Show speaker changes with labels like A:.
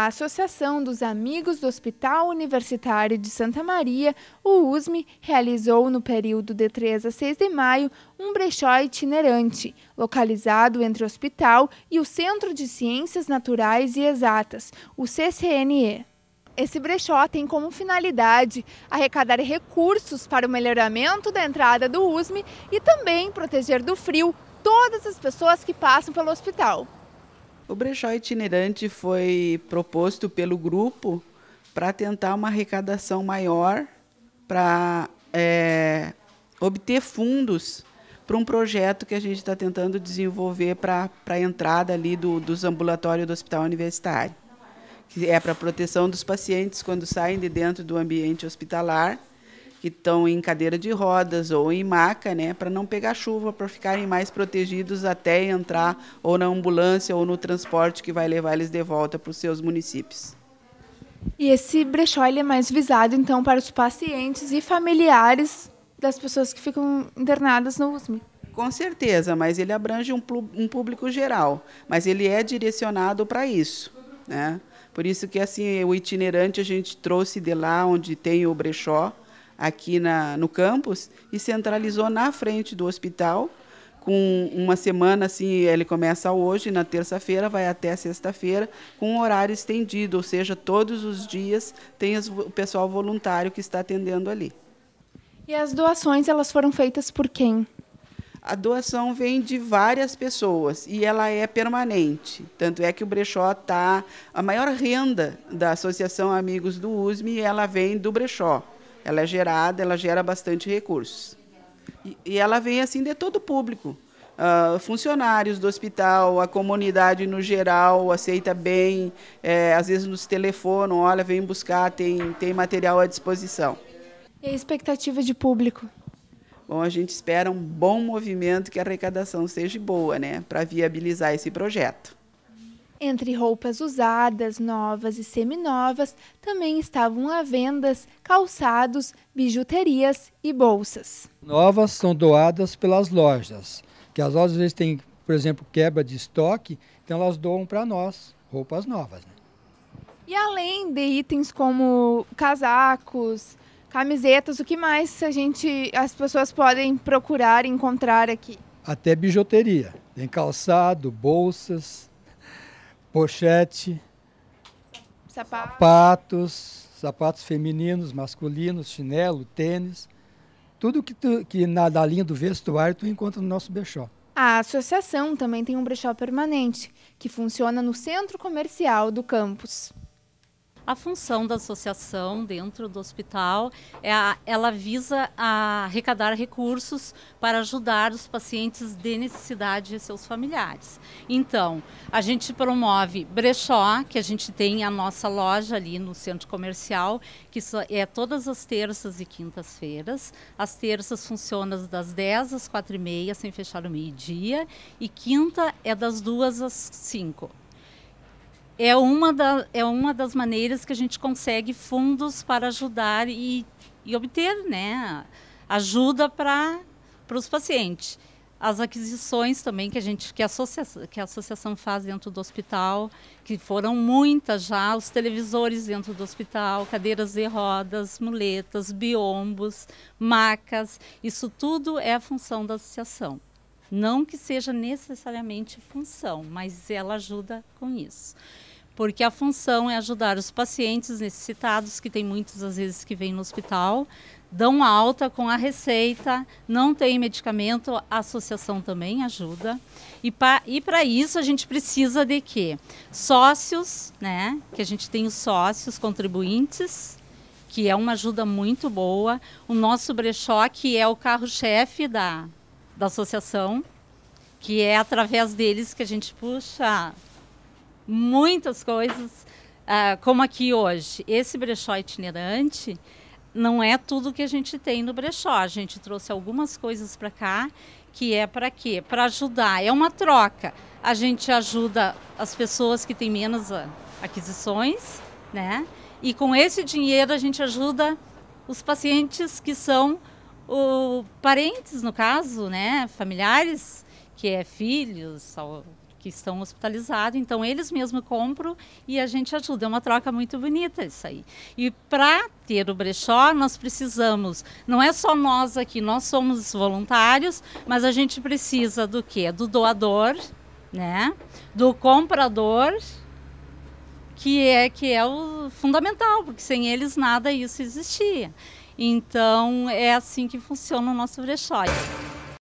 A: A Associação dos Amigos do Hospital Universitário de Santa Maria, o USME, realizou no período de 3 a 6 de maio um brechó itinerante, localizado entre o hospital e o Centro de Ciências Naturais e Exatas, o CCNE. Esse brechó tem como finalidade arrecadar recursos para o melhoramento da entrada do USME e também proteger do frio todas as pessoas que passam pelo hospital.
B: O brechó itinerante foi proposto pelo grupo para tentar uma arrecadação maior para é, obter fundos para um projeto que a gente está tentando desenvolver para a entrada ali do, dos ambulatórios do hospital universitário, que é para proteção dos pacientes quando saem de dentro do ambiente hospitalar que estão em cadeira de rodas ou em maca, né, para não pegar chuva, para ficarem mais protegidos até entrar ou na ambulância ou no transporte que vai levar eles de volta para os seus municípios.
A: E esse brechó ele é mais visado então para os pacientes e familiares das pessoas que ficam internadas no USM?
B: Com certeza, mas ele abrange um, um público geral, mas ele é direcionado para isso, né? Por isso que assim o itinerante a gente trouxe de lá onde tem o brechó aqui na, no campus e centralizou na frente do hospital com uma semana assim, ele começa hoje, na terça-feira, vai até sexta-feira, com um horário estendido, ou seja, todos os dias tem o pessoal voluntário que está atendendo ali. E as doações, elas foram feitas por quem? A doação vem de várias pessoas e ela é permanente. Tanto é que o brechó está. A maior renda da Associação Amigos do USME ela vem do brechó. Ela é gerada, ela gera bastante recursos. E, e ela vem assim de todo o público. Uh, funcionários do hospital, a comunidade no geral aceita bem, é, às vezes nos telefonam, olha, vem buscar, tem, tem material à disposição. E a expectativa
A: de público?
B: Bom, a gente espera um bom movimento, que a arrecadação seja boa, né, para viabilizar esse projeto.
A: Entre roupas usadas, novas e seminovas, também estavam à vendas calçados, bijuterias e bolsas. Novas são doadas pelas lojas, que as lojas às vezes têm, por exemplo, quebra de estoque, então elas doam para nós roupas novas. Né? E além de itens como casacos, camisetas, o que mais a gente, as pessoas podem procurar e encontrar aqui? Até bijuteria. Tem calçado, bolsas, pochete, sapatos. sapatos, sapatos femininos, masculinos, chinelo, tênis, tudo que, tu, que na, da linha do vestuário tu encontra no nosso brechó. A associação também tem um brechó permanente, que funciona no centro comercial do campus.
C: A função da associação dentro do hospital é a, ela visa arrecadar recursos para ajudar os pacientes de necessidade e seus familiares. Então, a gente promove brechó, que a gente tem a nossa loja ali no centro comercial, que é todas as terças e quintas-feiras. As terças funcionam das 10 às 4 e meia, sem fechar o meio-dia, e quinta é das 2 às 5 é uma, da, é uma das maneiras que a gente consegue fundos para ajudar e, e obter né, ajuda para os pacientes. As aquisições também que a gente que a, associação, que a associação faz dentro do hospital, que foram muitas já, os televisores dentro do hospital, cadeiras de rodas, muletas, biombos, macas, isso tudo é a função da associação. Não que seja necessariamente função, mas ela ajuda com isso porque a função é ajudar os pacientes necessitados, que tem muitas às vezes que vêm no hospital, dão alta com a receita, não tem medicamento, a associação também ajuda. E para isso a gente precisa de quê? Sócios, né? Que a gente tem os sócios contribuintes, que é uma ajuda muito boa. O nosso brechó, que é o carro-chefe da, da associação, que é através deles que a gente puxa muitas coisas, ah, como aqui hoje. Esse brechó itinerante não é tudo que a gente tem no brechó. A gente trouxe algumas coisas para cá que é para quê? Para ajudar. É uma troca. A gente ajuda as pessoas que têm menos aquisições, né? E com esse dinheiro a gente ajuda os pacientes que são o, parentes, no caso, né? Familiares, que é filhos, que estão hospitalizados, então eles mesmos compram e a gente ajuda. É uma troca muito bonita isso aí. E para ter o brechó, nós precisamos, não é só nós aqui, nós somos voluntários, mas a gente precisa do quê? Do doador, né? Do comprador, que é que é o fundamental, porque sem eles nada isso existia. Então é assim que funciona o nosso brechó.